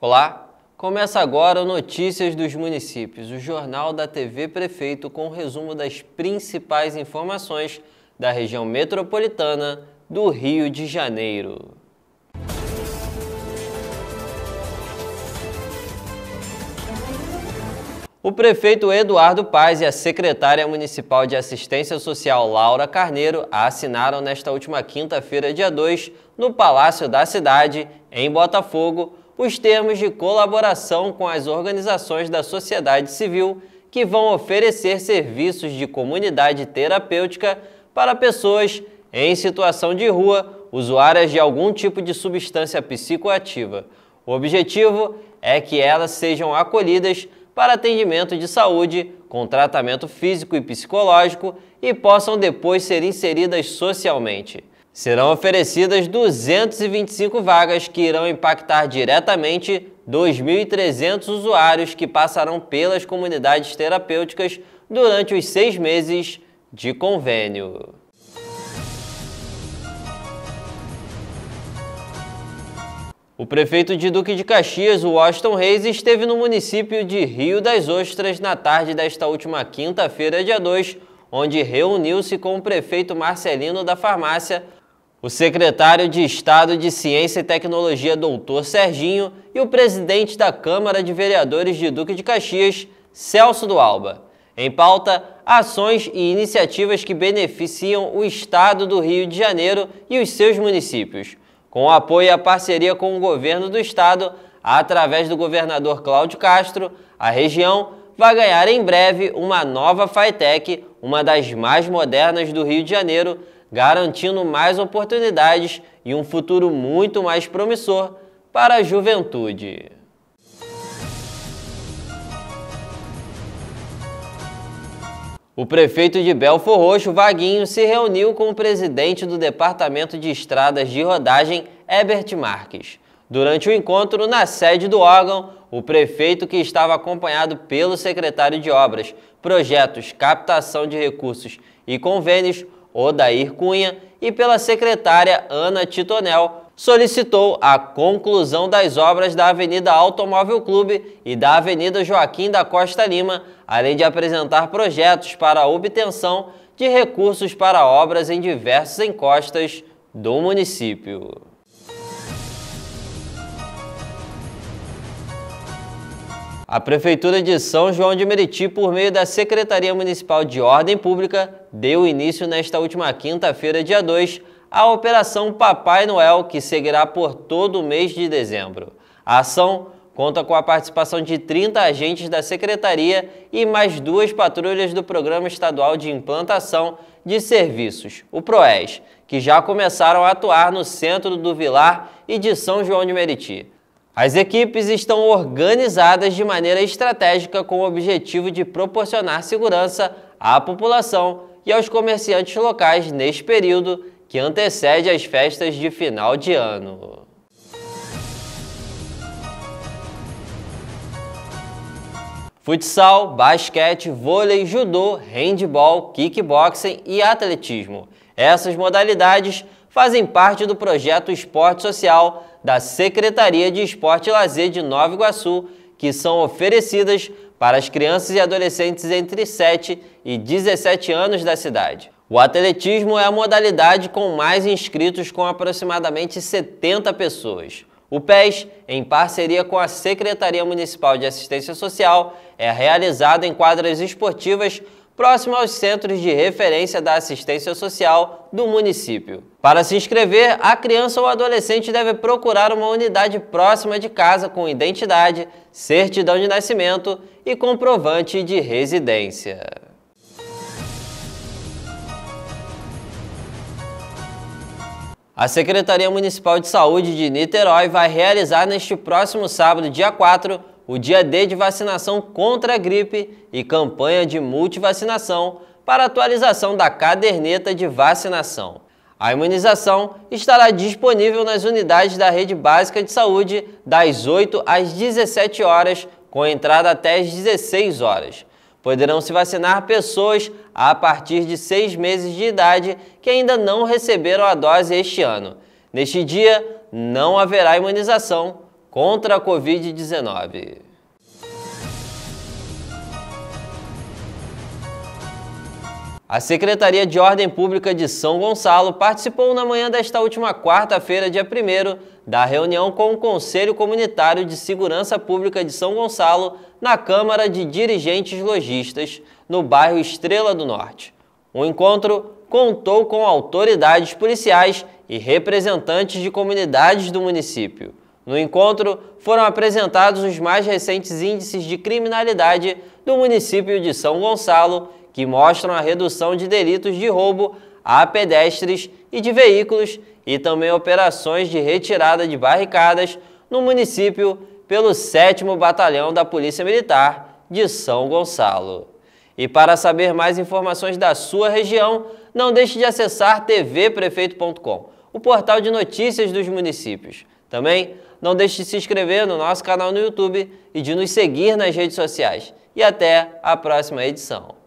Olá, começa agora o Notícias dos Municípios, o jornal da TV Prefeito com o um resumo das principais informações da região metropolitana do Rio de Janeiro. O prefeito Eduardo Paz e a secretária municipal de assistência social Laura Carneiro assinaram nesta última quinta-feira, dia 2, no Palácio da Cidade, em Botafogo, os termos de colaboração com as organizações da sociedade civil que vão oferecer serviços de comunidade terapêutica para pessoas em situação de rua, usuárias de algum tipo de substância psicoativa. O objetivo é que elas sejam acolhidas para atendimento de saúde, com tratamento físico e psicológico e possam depois ser inseridas socialmente. Serão oferecidas 225 vagas que irão impactar diretamente 2.300 usuários que passarão pelas comunidades terapêuticas durante os seis meses de convênio. O prefeito de Duque de Caxias, Washington Reis, esteve no município de Rio das Ostras na tarde desta última quinta-feira, dia 2, onde reuniu-se com o prefeito Marcelino da Farmácia o secretário de Estado de Ciência e Tecnologia, doutor Serginho, e o presidente da Câmara de Vereadores de Duque de Caxias, Celso do Alba. Em pauta, ações e iniciativas que beneficiam o Estado do Rio de Janeiro e os seus municípios. Com o apoio e a parceria com o governo do Estado, através do governador Cláudio Castro, a região vai ganhar em breve uma nova FITEC, uma das mais modernas do Rio de Janeiro, garantindo mais oportunidades e um futuro muito mais promissor para a juventude. O prefeito de Belfor Roxo, Vaguinho, se reuniu com o presidente do Departamento de Estradas de Rodagem, Herbert Marques. Durante o encontro na sede do órgão, o prefeito, que estava acompanhado pelo secretário de Obras, Projetos, Captação de Recursos e Convênios, Odair Cunha, e pela secretária Ana Titonel, solicitou a conclusão das obras da Avenida Automóvel Clube e da Avenida Joaquim da Costa Lima, além de apresentar projetos para a obtenção de recursos para obras em diversas encostas do município. A Prefeitura de São João de Meriti, por meio da Secretaria Municipal de Ordem Pública, deu início nesta última quinta-feira, dia 2, à Operação Papai Noel, que seguirá por todo o mês de dezembro. A ação conta com a participação de 30 agentes da Secretaria e mais duas patrulhas do Programa Estadual de Implantação de Serviços, o PROES, que já começaram a atuar no centro do Vilar e de São João de Meriti. As equipes estão organizadas de maneira estratégica com o objetivo de proporcionar segurança à população e aos comerciantes locais neste período que antecede as festas de final de ano. Futsal, basquete, vôlei, judô, handball, kickboxing e atletismo. Essas modalidades fazem parte do projeto Esporte Social da Secretaria de Esporte e Lazer de Nova Iguaçu, que são oferecidas para as crianças e adolescentes entre 7 e 17 anos da cidade. O atletismo é a modalidade com mais inscritos, com aproximadamente 70 pessoas. O PES, em parceria com a Secretaria Municipal de Assistência Social, é realizado em quadras esportivas próximo aos centros de referência da assistência social do município. Para se inscrever, a criança ou adolescente deve procurar uma unidade próxima de casa com identidade, certidão de nascimento e comprovante de residência. A Secretaria Municipal de Saúde de Niterói vai realizar neste próximo sábado, dia 4, o dia D de vacinação contra a gripe e campanha de multivacinação para atualização da caderneta de vacinação. A imunização estará disponível nas unidades da Rede Básica de Saúde das 8 às 17 horas, com entrada até às 16 horas. Poderão se vacinar pessoas a partir de seis meses de idade que ainda não receberam a dose este ano. Neste dia, não haverá imunização contra a Covid-19. A Secretaria de Ordem Pública de São Gonçalo participou na manhã desta última quarta-feira, dia 1 da reunião com o Conselho Comunitário de Segurança Pública de São Gonçalo na Câmara de Dirigentes Logistas, no bairro Estrela do Norte. O encontro contou com autoridades policiais e representantes de comunidades do município. No encontro, foram apresentados os mais recentes índices de criminalidade do município de São Gonçalo, que mostram a redução de delitos de roubo a pedestres e de veículos e também operações de retirada de barricadas no município pelo 7 Batalhão da Polícia Militar de São Gonçalo. E para saber mais informações da sua região, não deixe de acessar tvprefeito.com, o portal de notícias dos municípios. Também não deixe de se inscrever no nosso canal no YouTube e de nos seguir nas redes sociais. E até a próxima edição.